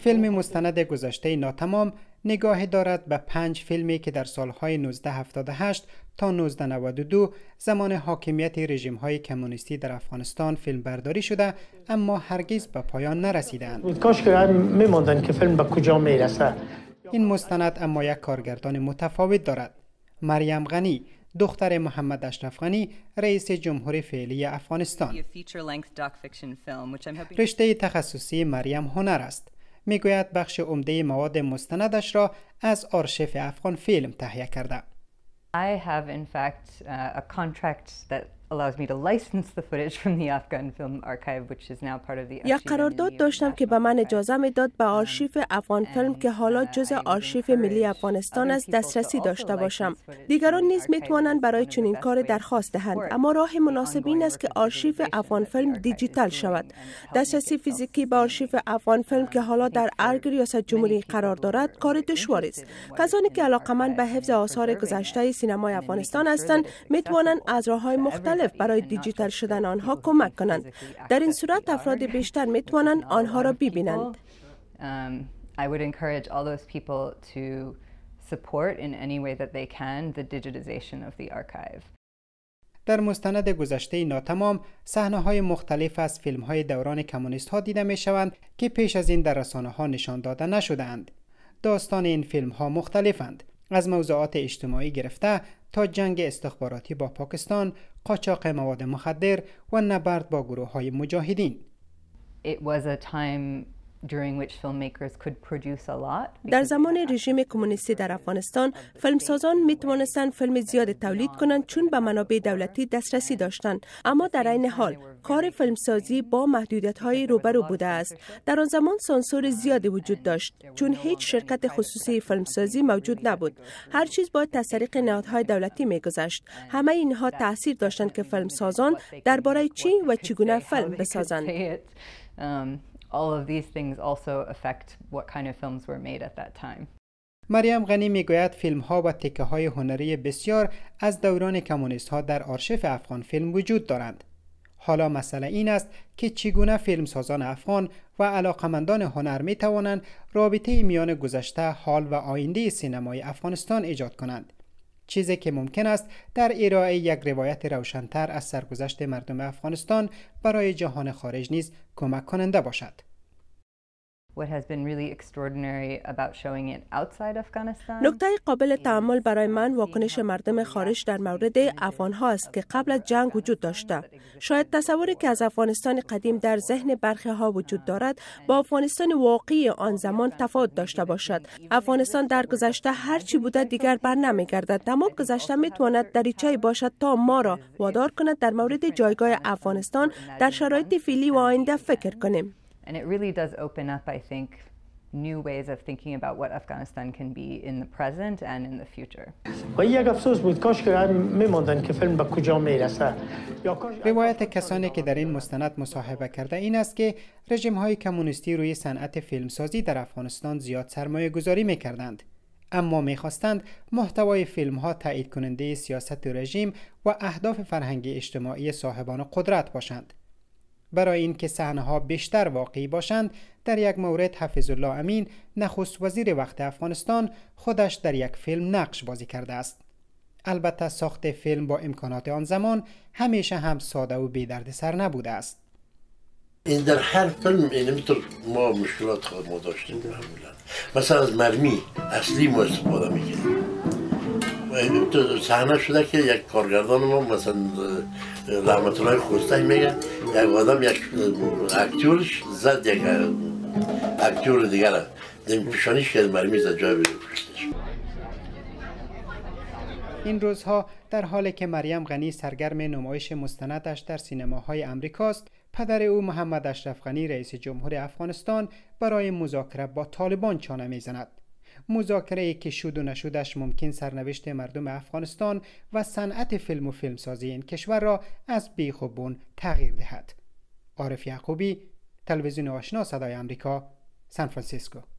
فیلم مستند گذشته ناتمام نگاهی دارد به پنج فیلمی که در سالهای 1978 تا 1992 زمان حاکمیت رژیم های کمونیستی در افغانستان فیلم برداری شده اما هرگز به پایان نرسیدند. کاش که که فیلم به کجا میرسه. این مستند اما یک کارگردان متفاوت دارد. مریم غنی دختر محمد اشرف غنی رئیس جمهوری فعلی افغانستان رشته تخصصی مریم هنر است میگوید بخش عمده مواد مستندش را از آرشیف افغان فیلم تهیه کرده. I have in fact uh, a that allows me to قرارداد داشتم که به من اجازه داد به um, آرشیو افغان فیلم که حالا uh, جز آرشیو ملی افغانستان است دسترسی داشته باشم. دیگران نیز توانند برای چنین کار درخواست دهند، اما راه مناسب این است که آرشیو افغان فیلم دیجیتال شود. دسترسی فیزیکی به آرشیو افغان فیلم که حالا در ارگ ریاست جمهوری قرار دارد، کار دشواری است. کسانی که علاقمند به حفظ آثار گذشته سینما افغانستان هستند، می توانند از راههای مختلف برای دیجیتال شدن آنها کمک کنند در این صورت افراد بیشتر می توانند آنها را ببینند در مستند گذشته ناتمام صحنه های مختلف از فیلم های دوران کمونیست ها دیده می شوند که پیش از این در رسانه ها نشان داده نشدند. داستان این فیلم ها مختلفند. از موضوعات اجتماعی گرفته تا جنگ استخباراتی با پاکستان، قاچاق مواد مخدر و نبرد با گروه های مجاهدین. در زمان رژیم کمونیستی در افغانستان فیلمسازان می توانستند فیلم زیاد تولید کنند چون به منابع دولتی دسترسی داشتند اما در عین حال کار فیلمسازی با محدودیت های روبرو بوده است در آن زمان سانسور زیادی وجود داشت چون هیچ شرکت خصوصی فیلمسازی موجود نبود هر چیز با تصریق نهادهای دولتی می میگذشت همه اینها تاثیر داشتند که فیلمسازان درباره چی و چگونه فلم بسازند all of these things also affect what kind of films were made at that time. مریم غنی میگوید فیلم ها و تکه های هنری بسیار از دوران کمونیست ها در آرشیف افغان فیلم وجود دارند. حالا مسئله این است که چگونه سازان افغان و علاقمندان هنر می توانند رابطه میان گذشته، حال و آینده سینمای افغانستان ایجاد کنند. چیزی که ممکن است در ارائه یک روایت روشنتر از سرگذشت مردم افغانستان برای جهان خارج نیز کمک کننده باشد نکته قابل تعمل برای من واکنش مردم خارج در مورد افغانها است که قبل از جنگ وجود داشته شاید تصوری که از افغانستان قدیم در ذهن برخی ها وجود دارد با افغانستان واقعی آن زمان تفاوت داشته باشد افغانستان در گذشته هر چی بوده دیگر بر گردد اما گذشته می تواند دریچه باشد تا ما را وادار کند در مورد جایگاه افغانستان در شرایط فعلی و آینده فکر کنیم And it really does open up, I think, new ways of thinking about what Afghanistan can be in the present and in the future. روایت کسانی که در این مستند مصاحبه کرده این است که رژیم های کمونیستی روی صنعت فیلمسازی در افغانستان زیاد سرمایه گذاری می اما میخواستند محتوای فیلم ها تایید کننده سیاست رژیم و اهداف فرهنگی اجتماعی صاحبان قدرت باشند. برای اینکه صحنه ها بیشتر واقعی باشند در یک مورد حفظ الله امین نخست وزیر وقت افغانستان خودش در یک فیلم نقش بازی کرده است البته ساخت فیلم با امکانات آن زمان همیشه هم ساده و بی درد سر نبوده است این در هر فیلم این ما مشکلات خود ما داشتیم مثلا از مرمی اصلی ما استفاده میکنیم تو صحنه شده که یک کارگردان ما مثلا رحمت الله خوستنگ میگه یک آدم یک اکتورش زد یک اکتور دیگر دیم پیشانیش که مرمی زد جای این روزها در حالی که مریم غنی سرگرم نمایش مستندش در سینماهای امریکاست پدر او محمد اشرف غنی رئیس جمهور افغانستان برای مذاکره با طالبان چانه میزند مذاکره که شد و نشدش ممکن سرنوشت مردم افغانستان و صنعت فیلم و فیلمسازی این کشور را از بیخ و بون تغییر دهد عارف یعقوبی تلویزیون آشنا صدای آمریکا سان فرانسیسکو